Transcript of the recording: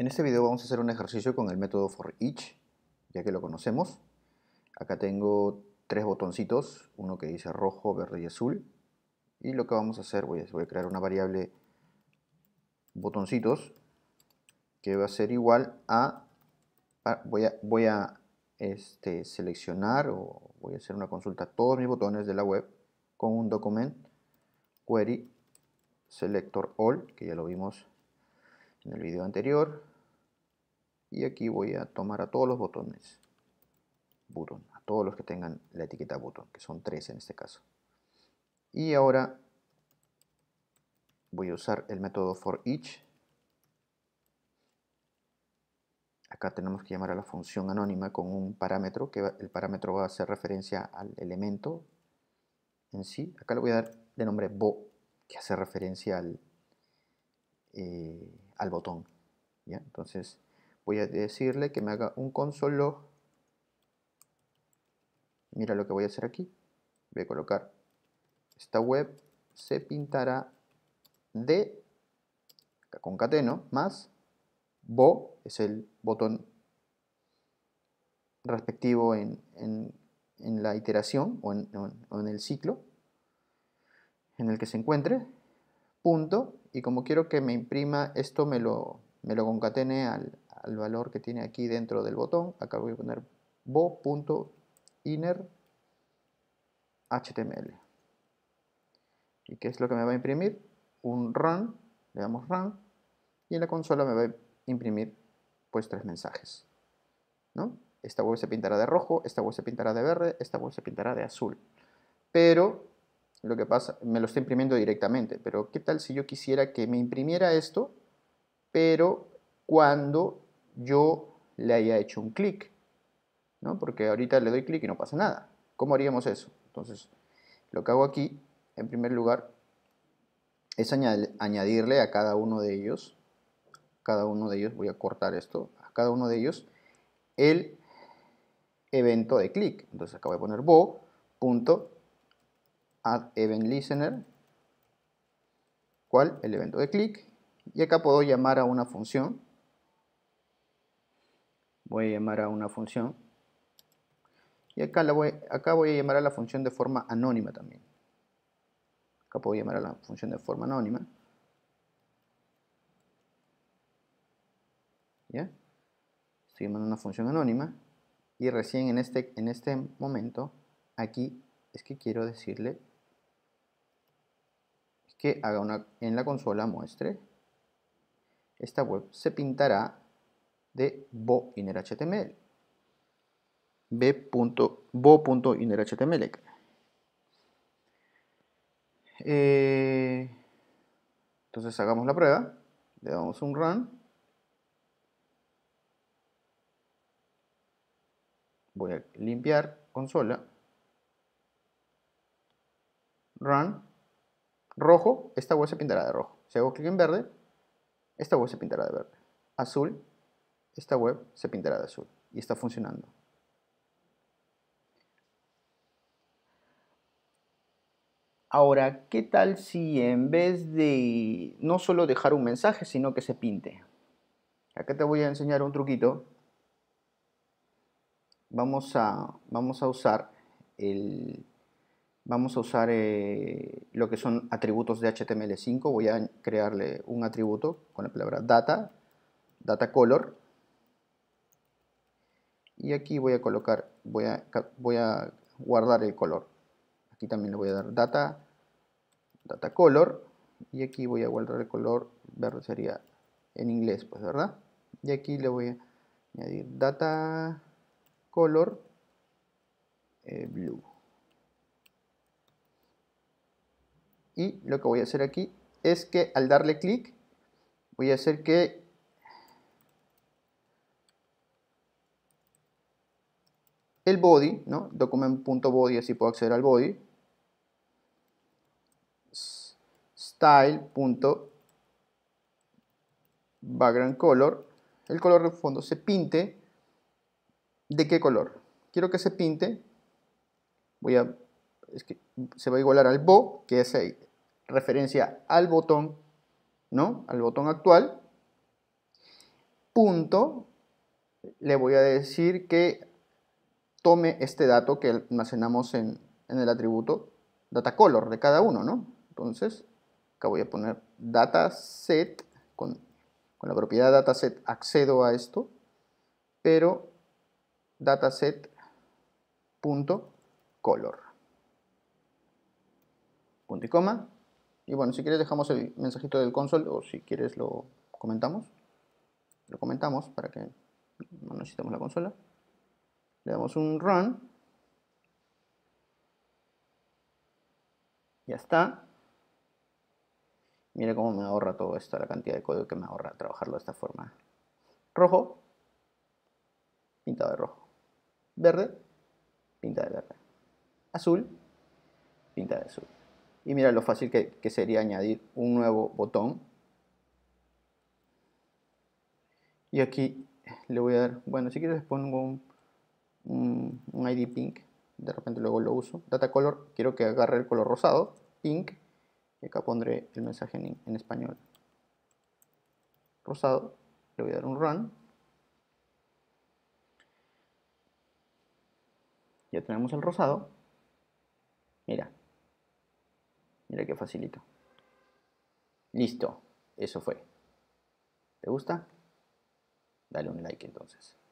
En este video vamos a hacer un ejercicio con el método for each, ya que lo conocemos. Acá tengo tres botoncitos, uno que dice rojo, verde y azul. Y lo que vamos a hacer, voy a, crear una variable botoncitos que va a ser igual a, voy a, este, seleccionar o voy a hacer una consulta a todos mis botones de la web con un document query selector all, que ya lo vimos en el video anterior, y aquí voy a tomar a todos los botones a todos los que tengan la etiqueta button, que son tres en este caso. Y ahora voy a usar el método for each. Acá tenemos que llamar a la función anónima con un parámetro, que el parámetro va a hacer referencia al elemento en sí. Acá le voy a dar de nombre bo, que hace referencia al, eh, al botón. Entonces, voy a decirle que me haga un console Mira lo que voy a hacer aquí. Voy a colocar esta web se pintará de concateno más bo es el botón respectivo en, la iteración o en, en el ciclo en el que se encuentre punto y como quiero que me imprima esto me lo, me lo concatene al, al valor que tiene aquí dentro del botón. Acá voy a poner bo.inner HTML. ¿Y qué es lo que me va a imprimir? Un run, le damos run, y en la consola me va a imprimir pues tres mensajes. ¿no? Esta web se pintará de rojo, esta web se pintará de verde, esta web se pintará de azul. Pero lo que pasa, me lo está imprimiendo directamente, pero ¿qué tal si yo quisiera que me imprimiera esto, pero cuando yo le haya hecho un clic, ¿no? Porque ahorita le doy clic y no pasa nada. ¿Cómo haríamos eso? Entonces, lo que hago aquí, en primer lugar, es añadirle a cada uno de ellos, cada uno de ellos, voy a cortar esto, a cada uno de ellos, el evento de clic. Entonces acá voy a poner bo.addEventListener punto ¿cuál? El evento de clic. Y acá puedo llamar a una función voy a llamar a una función y acá, la voy, acá voy a llamar a la función de forma anónima también. Acá puedo llamar a la función de forma anónima. ¿Ya? Estoy llamando a una función anónima. Y recién en este, en este momento, aquí es que quiero decirle que haga una, en la consola muestre. Esta web se pintará de bo.inner.html. b.bo.iner html eh, entonces hagamos la prueba. Le damos un run. Voy a limpiar consola. Run. Rojo. Esta web se pintará de rojo. Si hago clic en verde, esta web se pintará de verde. Azul, esta web se pintará de azul y está funcionando. Ahora, ¿qué tal si en vez de no solo dejar un mensaje, sino que se pinte? Acá te voy a enseñar un truquito. Vamos a, vamos a usar, el, vamos a usar eh, lo que son atributos de HTML5. Voy a crearle un atributo con la palabra data, data color y aquí voy a colocar, voy a, voy a guardar el color. Aquí también le voy a dar data, data color y aquí voy a guardar el color verde, sería en inglés, pues, ¿verdad? Y aquí le voy a añadir data color eh, blue. Y lo que voy a hacer aquí es que al darle clic voy a hacer que el body, ¿no? document.body, así puedo acceder al body, color, el color de fondo se pinte, ¿de qué color? Quiero que se pinte, voy a, es que se va a igualar al bo, que es referencia al botón, ¿no? Al botón actual, punto, le voy a decir que tome este dato que almacenamos en, en el atributo data color de cada uno, ¿no? Entonces, acá voy a poner dataset, con, con la propiedad dataset accedo a esto, pero dataset.color. Punto y coma. Y bueno, si quieres dejamos el mensajito del console o si quieres lo comentamos. Lo comentamos para que no necesitemos la consola le damos un run, ya está. Mira cómo me ahorra todo esto, la cantidad de código que me ahorra trabajarlo de esta forma. Rojo, pintado de rojo. Verde, pinta de verde. Azul, pinta de azul. Y mira lo fácil que, que sería añadir un nuevo botón. Y aquí le voy a dar, bueno, si quieres pongo un un, ID pink, de repente luego lo uso. Data color, quiero que agarre el color rosado, pink, y acá pondré el mensaje en, español rosado. Le voy a dar un run. Ya tenemos el rosado. Mira. Mira qué facilito. Listo. Eso fue. ¿Te gusta? Dale un like entonces.